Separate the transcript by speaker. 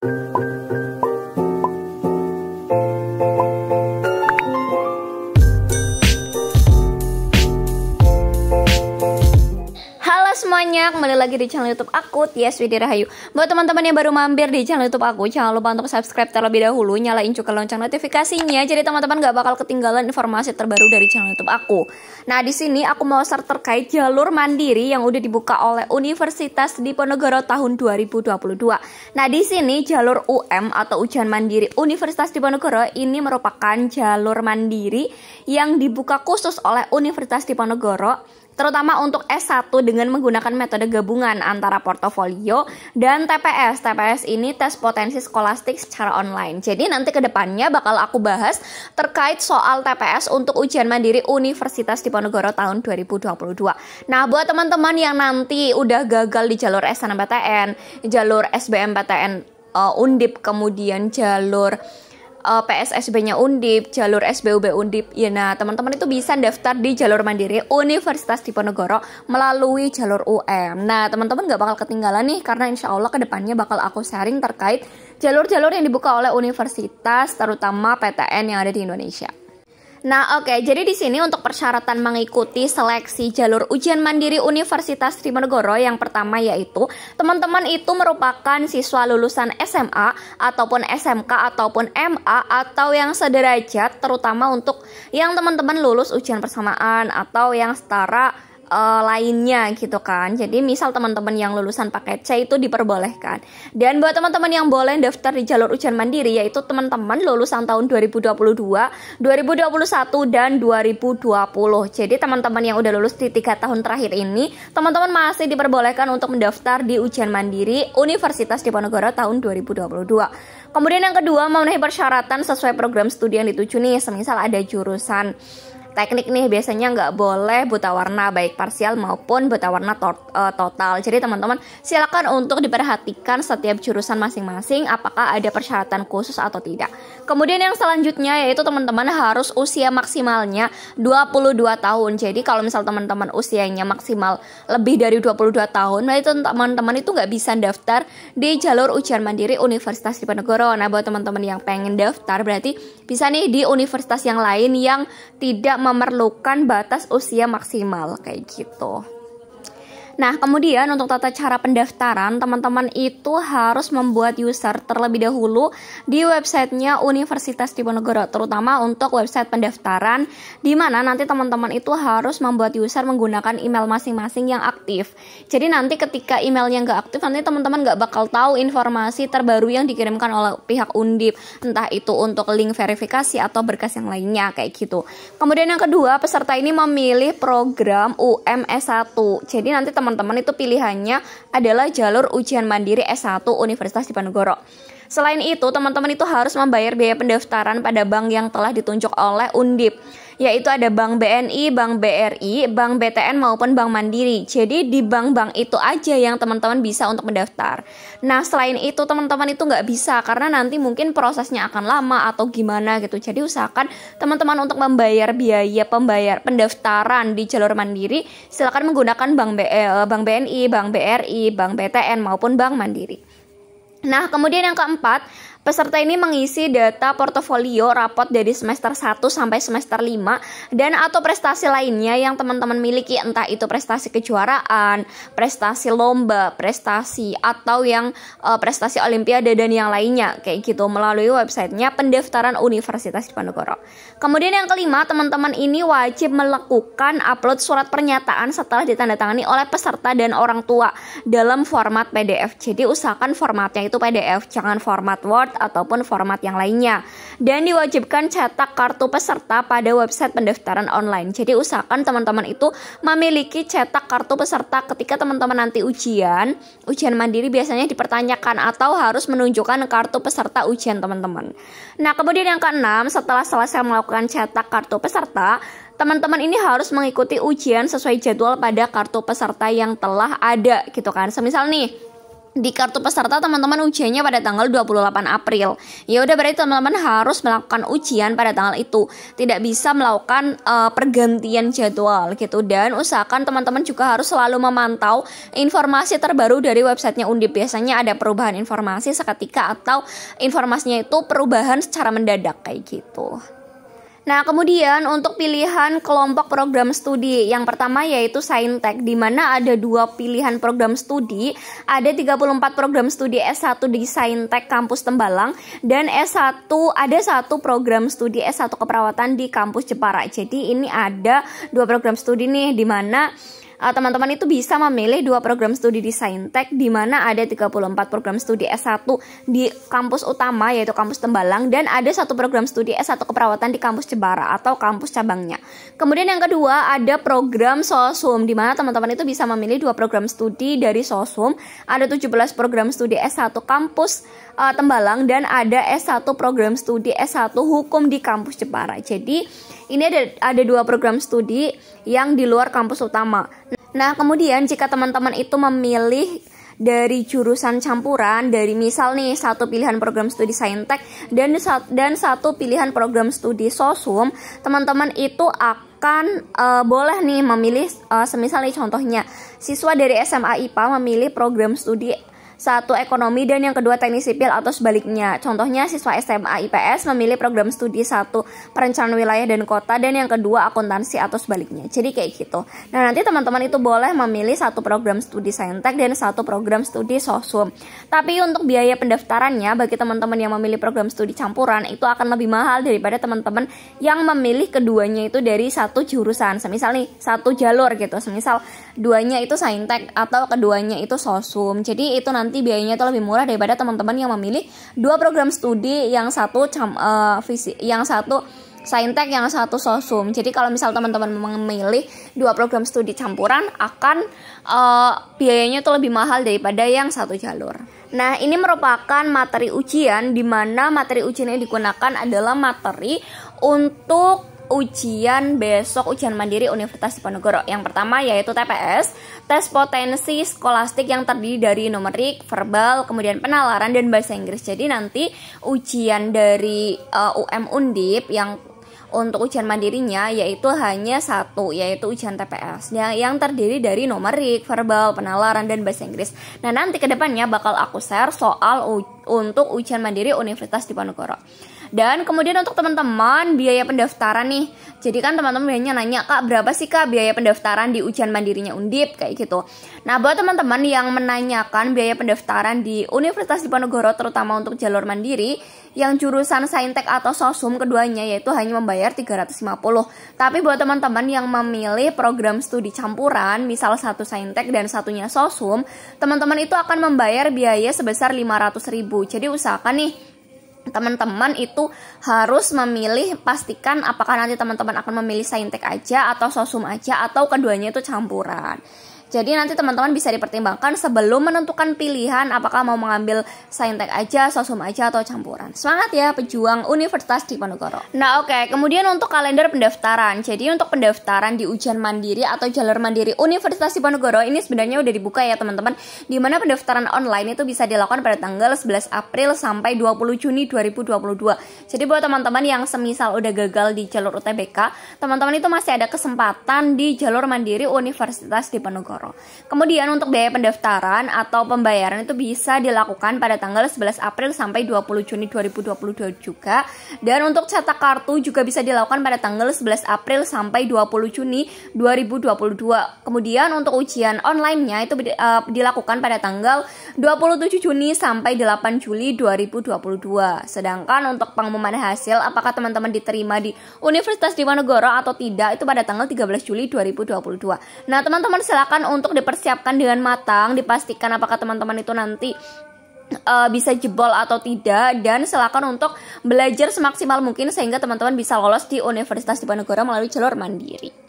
Speaker 1: Thank you. kembali lagi di channel YouTube aku, Tias Widi Rahayu. Buat teman-teman yang baru mampir di channel YouTube aku, jangan lupa untuk subscribe terlebih dahulu, nyalain juga lonceng notifikasinya, jadi teman-teman gak bakal ketinggalan informasi terbaru dari channel YouTube aku. Nah, di sini aku mau share terkait jalur mandiri yang udah dibuka oleh Universitas Diponegoro tahun 2022. Nah, di sini jalur UM atau ujian mandiri Universitas Diponegoro ini merupakan jalur mandiri yang dibuka khusus oleh Universitas Diponegoro terutama untuk S1 dengan menggunakan metode gabungan antara portofolio dan TPS. TPS ini tes potensi skolastik secara online. Jadi nanti kedepannya bakal aku bahas terkait soal TPS untuk ujian mandiri Universitas Diponegoro tahun 2022. Nah, buat teman-teman yang nanti udah gagal di jalur SNMPTN, jalur SBMPTN uh, eh, Undip, kemudian jalur uh, eh, PSSB-nya Undip, jalur SBUB Undip. Ya nah, teman-teman itu bisa daftar di jalur mandiri Universitas Diponegoro melalui jalur UM. Nah, teman-teman nggak bakal ketinggalan nih karena insya Allah kedepannya bakal aku sharing terkait jalur-jalur yang dibuka oleh universitas, terutama PTN yang ada di Indonesia. Nah, oke. Okay, jadi di sini untuk persyaratan mengikuti seleksi jalur ujian mandiri Universitas Diponegoro yang pertama yaitu teman-teman itu merupakan siswa lulusan SMA ataupun SMK ataupun MA atau yang sederajat terutama untuk yang teman-teman lulus ujian persamaan atau yang setara uh, lainnya gitu kan. Jadi misal teman-teman yang lulusan paket C itu diperbolehkan. Dan buat teman-teman yang boleh daftar di jalur ujian mandiri yaitu teman-teman lulusan tahun 2022, 2021 dan 2020. Jadi teman-teman yang udah lulus di tiga tahun terakhir ini, teman-teman masih diperbolehkan untuk mendaftar di ujian mandiri Universitas Diponegoro tahun 2022. Kemudian yang kedua memenuhi persyaratan sesuai program studi yang dituju nih, semisal ada jurusan teknik nih biasanya nggak boleh buta warna baik parsial maupun buta warna to uh, eh, total. Jadi teman-teman silakan untuk diperhatikan setiap jurusan masing-masing apakah ada persyaratan khusus atau tidak. Kemudian yang selanjutnya yaitu teman-teman harus usia maksimalnya 22 tahun. Jadi kalau misal teman-teman usianya maksimal lebih dari 22 tahun, nah itu teman-teman itu nggak bisa daftar di jalur ujian mandiri Universitas Diponegoro. Nah buat teman-teman yang pengen daftar berarti bisa nih di universitas yang lain yang tidak memerlukan batas usia maksimal kayak gitu. Nah, kemudian untuk tata cara pendaftaran, teman-teman itu harus membuat user terlebih dahulu di websitenya Universitas Diponegoro, terutama untuk website pendaftaran, di mana nanti teman-teman itu harus membuat user menggunakan email masing-masing yang aktif. Jadi nanti ketika emailnya nggak aktif, nanti teman-teman nggak bakal tahu informasi terbaru yang dikirimkan oleh pihak Undip, entah itu untuk link verifikasi atau berkas yang lainnya, kayak gitu. Kemudian yang kedua, peserta ini memilih program UMS1. Jadi nanti teman teman-teman itu pilihannya adalah jalur ujian mandiri S1 Universitas Diponegoro. Selain itu, teman-teman itu harus membayar biaya pendaftaran pada bank yang telah ditunjuk oleh Undip, yaitu ada Bank BNI, Bank BRI, Bank BTN maupun Bank Mandiri. Jadi di bank-bank itu aja yang teman-teman bisa untuk mendaftar. Nah, selain itu teman-teman itu nggak bisa karena nanti mungkin prosesnya akan lama atau gimana gitu. Jadi usahakan teman-teman untuk membayar biaya pembayar pendaftaran di jalur Mandiri, silakan menggunakan Bank eh, Bank BNI, Bank BRI, Bank BTN maupun Bank Mandiri. Nah, kemudian yang keempat, Peserta ini mengisi data portofolio rapot dari semester 1 sampai semester 5 dan atau prestasi lainnya yang teman-teman miliki entah itu prestasi kejuaraan, prestasi lomba, prestasi atau yang uh, prestasi olimpiade dan yang lainnya kayak gitu melalui websitenya pendaftaran Universitas Diponegoro. Kemudian yang kelima, teman-teman ini wajib melakukan upload surat pernyataan setelah ditandatangani oleh peserta dan orang tua dalam format PDF. Jadi usahakan formatnya itu PDF, jangan format Word ataupun format yang lainnya. Dan diwajibkan cetak kartu peserta pada website pendaftaran online. Jadi usahakan teman-teman itu memiliki cetak kartu peserta ketika teman-teman nanti ujian. Ujian mandiri biasanya dipertanyakan atau harus menunjukkan kartu peserta ujian teman-teman. Nah kemudian yang keenam, setelah selesai melakukan cetak kartu peserta, teman-teman ini harus mengikuti ujian sesuai jadwal pada kartu peserta yang telah ada gitu kan. Semisal nih, di kartu peserta teman-teman ujiannya pada tanggal 28 April. Ya udah berarti teman-teman harus melakukan ujian pada tanggal itu. Tidak bisa melakukan uh, pergantian jadwal gitu dan usahakan teman-teman juga harus selalu memantau informasi terbaru dari websitenya Undip. Biasanya ada perubahan informasi seketika atau informasinya itu perubahan secara mendadak kayak gitu. Nah, kemudian untuk pilihan kelompok program studi, yang pertama yaitu Saintek, di mana ada dua pilihan program studi, ada 34 program studi S1 di Saintek kampus Tembalang, dan S1 ada satu program studi S1 keperawatan di kampus Jepara. Jadi ini ada dua program studi nih, di mana Eh, teman-teman uh, itu bisa memilih dua program studi di Saintek di mana ada 34 program studi S1 di kampus utama yaitu kampus Tembalang dan ada satu program studi S1 keperawatan di kampus Cebara atau kampus cabangnya. Kemudian yang kedua ada program Sosum di mana teman-teman itu bisa memilih dua program studi dari Sosum, ada 17 program studi S1 kampus uh, Tembalang dan ada S1 program studi S1 hukum di kampus Jepara. Jadi ini ada ada dua program studi yang di luar kampus utama. Nah, kemudian jika teman-teman itu memilih dari jurusan campuran dari misal nih satu pilihan program studi saintek dan dan satu pilihan program studi sosum teman-teman itu akan e, boleh nih memilih e, semisal nih contohnya siswa dari SMA IPA memilih program studi satu ekonomi dan yang kedua teknik sipil atau sebaliknya. Contohnya siswa SMA IPS memilih program studi satu perencanaan wilayah dan kota dan yang kedua akuntansi atau sebaliknya. Jadi kayak gitu. Nah nanti teman-teman itu boleh memilih satu program studi saintek dan satu program studi sosum. Tapi untuk biaya pendaftarannya bagi teman-teman yang memilih program studi campuran itu akan lebih mahal daripada teman-teman yang memilih keduanya itu dari satu jurusan. Semisal nih satu jalur gitu. Semisal duanya itu saintek atau keduanya itu sosum. Jadi itu nanti nanti biayanya itu lebih murah daripada teman-teman yang memilih dua program studi yang satu cam, uh, visi yang satu saintek yang satu sosum. Jadi kalau misal teman-teman memilih dua program studi campuran akan uh, biayanya itu lebih mahal daripada yang satu jalur. Nah, ini merupakan materi ujian di mana materi ujian yang digunakan adalah materi untuk ujian besok ujian mandiri Universitas Diponegoro. Yang pertama yaitu TPS, tes potensi skolastik yang terdiri dari numerik, verbal, kemudian penalaran dan bahasa Inggris. Jadi nanti ujian dari uh, UM Undip yang untuk ujian mandirinya yaitu hanya satu yaitu ujian TPS yang, nah, yang terdiri dari numerik, verbal, penalaran dan bahasa Inggris. Nah nanti kedepannya bakal aku share soal untuk ujian mandiri Universitas Diponegoro. Dan kemudian untuk teman-teman biaya pendaftaran nih. Jadi kan teman-teman banyak nanya, "Kak, berapa sih Kak biaya pendaftaran di ujian mandirinya Undip?" kayak gitu. Nah, buat teman-teman yang menanyakan biaya pendaftaran di Universitas Diponegoro terutama untuk jalur mandiri yang jurusan Saintek atau Sosum keduanya yaitu hanya membayar 350. Tapi buat teman-teman yang memilih program studi campuran, misal satu Saintek dan satunya Sosum, teman-teman itu akan membayar biaya sebesar 500.000. Jadi usahakan nih teman-teman itu harus memilih pastikan apakah nanti teman-teman akan memilih saintek aja atau sosum aja atau keduanya itu campuran jadi nanti teman-teman bisa dipertimbangkan sebelum menentukan pilihan apakah mau mengambil saintek aja, sosum aja, atau campuran. Semangat ya pejuang Universitas Diponegoro. Nah oke, okay. kemudian untuk kalender pendaftaran. Jadi untuk pendaftaran di ujian mandiri atau jalur mandiri Universitas Diponegoro ini sebenarnya udah dibuka ya teman-teman. Di mana pendaftaran online itu bisa dilakukan pada tanggal 11 April sampai 20 Juni 2022. Jadi buat teman-teman yang semisal udah gagal di jalur UTBK, teman-teman itu masih ada kesempatan di jalur mandiri Universitas Diponegoro. Kemudian untuk biaya pendaftaran atau pembayaran itu bisa dilakukan pada tanggal 11 April sampai 20 Juni 2022 juga. Dan untuk cetak kartu juga bisa dilakukan pada tanggal 11 April sampai 20 Juni 2022. Kemudian untuk ujian online-nya itu eh, dilakukan pada tanggal 27 Juni sampai 8 Juli 2022. Sedangkan untuk pengumuman hasil apakah teman-teman diterima di Universitas Diponegoro atau tidak itu pada tanggal 13 Juli 2022. Nah, teman-teman silakan untuk dipersiapkan dengan matang, dipastikan apakah teman-teman itu nanti uh, bisa jebol atau tidak dan silakan untuk belajar semaksimal mungkin sehingga teman-teman bisa lolos di Universitas Diponegoro melalui jalur mandiri.